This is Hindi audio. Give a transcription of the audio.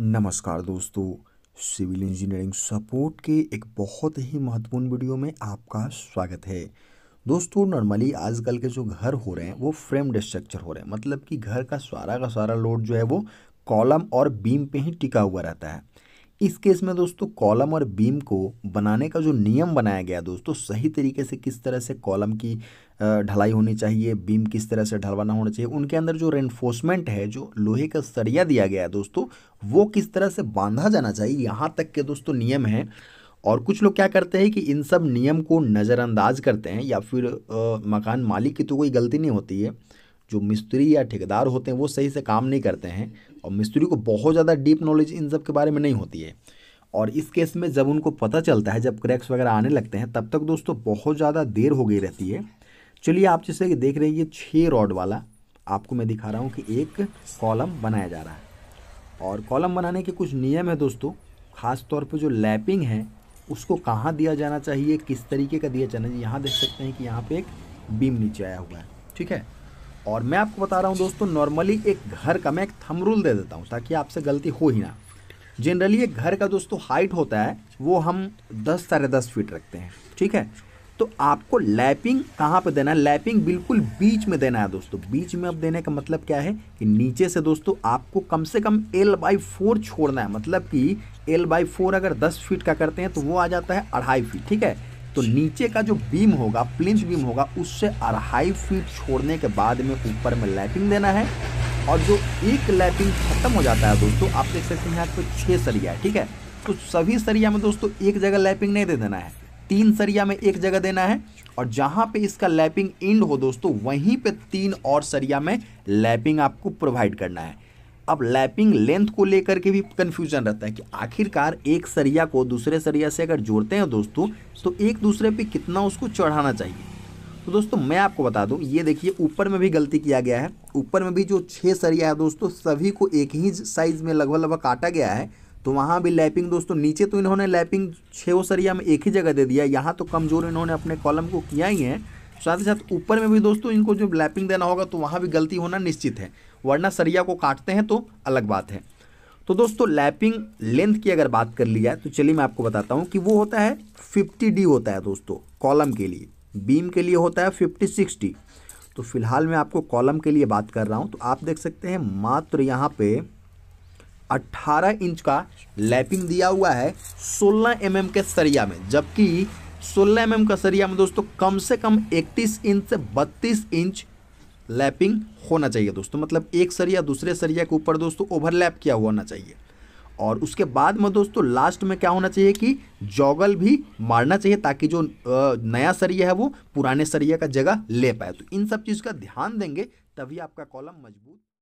नमस्कार दोस्तों सिविल इंजीनियरिंग सपोर्ट के एक बहुत ही महत्वपूर्ण वीडियो में आपका स्वागत है दोस्तों नॉर्मली आजकल के जो घर हो रहे हैं वो फ्रेम स्ट्रक्चर हो रहे हैं मतलब कि घर का सारा का सारा लोड जो है वो कॉलम और बीम पे ही टिका हुआ रहता है इस केस में दोस्तों कॉलम और बीम को बनाने का जो नियम बनाया गया दोस्तों सही तरीके से किस तरह से कॉलम की ढलाई होनी चाहिए बीम किस तरह से ढलवाना होना चाहिए उनके अंदर जो रेनफोर्समेंट है जो लोहे का सरिया दिया गया है दोस्तों वो किस तरह से बांधा जाना चाहिए यहाँ तक के दोस्तों नियम हैं और कुछ लोग क्या करते हैं कि इन सब नियम को नज़रअंदाज करते हैं या फिर आ, मकान मालिक की तो कोई गलती नहीं होती है जो मिस्त्री या ठेकेदार होते हैं वो सही से काम नहीं करते हैं और मिस्त्री को बहुत ज़्यादा डीप नॉलेज इन सब के बारे में नहीं होती है और इस केस में जब उनको पता चलता है जब क्रैक्स वगैरह आने लगते हैं तब तक दोस्तों बहुत ज़्यादा देर हो गई रहती है चलिए आप जैसे कि देख रहे हैं ये छः रॉड वाला आपको मैं दिखा रहा हूँ कि एक कॉलम बनाया जा रहा है और कॉलम बनाने के कुछ नियम है दोस्तों ख़ास तौर पर जो लैपिंग है उसको कहाँ दिया जाना चाहिए किस तरीके का दिया जाना चाहिए यहाँ देख सकते हैं कि यहाँ पे एक बीम नीचे आया हुआ है ठीक है और मैं आपको बता रहा हूँ दोस्तों नॉर्मली एक घर का मैं एक थम रूल दे देता हूँ ताकि आपसे गलती हो ही ना जनरली एक घर का दोस्तों हाइट होता है वो हम दस साढ़े दस फीट रखते हैं ठीक है तो आपको लैपिंग कहाँ पे देना है लैपिंग बिल्कुल बीच में देना है दोस्तों बीच में अब देने का मतलब क्या है कि नीचे से दोस्तों आपको कम से कम एल बाई फोर छोड़ना है मतलब कि एल बाई फोर अगर दस फीट का करते हैं तो वो आ जाता है अढ़ाई फीट ठीक है तो नीचे का जो बीम होगा प्लिंथ बीम होगा उससे अढ़ाई फीट छोड़ने के बाद में ऊपर में लैपिंग देना है और जो एक लैपिंग खत्म हो जाता है दोस्तों आप देख सकते हैं यहाँ छः सरिया है ठीक है तो सभी सरिया में दोस्तों एक जगह लैपिंग नहीं दे देना है तीन सरिया में एक जगह देना है और जहाँ पे इसका लैपिंग एंड हो दोस्तों वहीं पे तीन और सरिया में लैपिंग आपको प्रोवाइड करना है अब लैपिंग लेंथ को लेकर के भी कन्फ्यूजन रहता है कि आखिरकार एक सरिया को दूसरे सरिया से अगर जोड़ते हैं दोस्तों तो एक दूसरे पे कितना उसको चढ़ाना चाहिए तो दोस्तों मैं आपको बता दूं ये देखिए ऊपर में भी गलती किया गया है ऊपर में भी जो छः सरिया है दोस्तों सभी को एक ही साइज़ में लगभग लगभग काटा गया है तो वहाँ भी लैपिंग दोस्तों नीचे तो इन्होंने लैपिंग छः सरिया में एक ही जगह दे दिया यहाँ तो कमज़ोर इन्होंने अपने कॉलम को किया ही है साथ ही साथ ऊपर में भी दोस्तों इनको जो लैपिंग देना होगा तो वहाँ भी गलती होना निश्चित है वरना सरिया को काटते हैं तो अलग बात है तो दोस्तों लैपिंग लेंथ की अगर बात कर ली जाए तो चलिए मैं आपको बताता हूँ कि वो होता है फिफ्टी डी होता है दोस्तों कॉलम के लिए बीम के लिए होता है फिफ्टी डी तो फिलहाल मैं आपको कॉलम के लिए बात कर रहा हूँ तो आप देख सकते हैं मात्र यहाँ पे 18 इंच का लैपिंग दिया हुआ है 16 एम mm के सरिया में जबकि सोलह एम का सरिया में दोस्तों कम से कम इकतीस इंच से बत्तीस इंच लैपिंग होना चाहिए दोस्तों मतलब एक सरिया दूसरे सरिया के ऊपर दोस्तों ओवरलैप किया हुआ होना चाहिए और उसके बाद में दोस्तों लास्ट में क्या होना चाहिए कि जॉगल भी मारना चाहिए ताकि जो नया सरिया है वो पुराने सरिया का जगह ले पाए तो इन सब चीज़ का ध्यान देंगे तभी आपका कॉलम मजबूत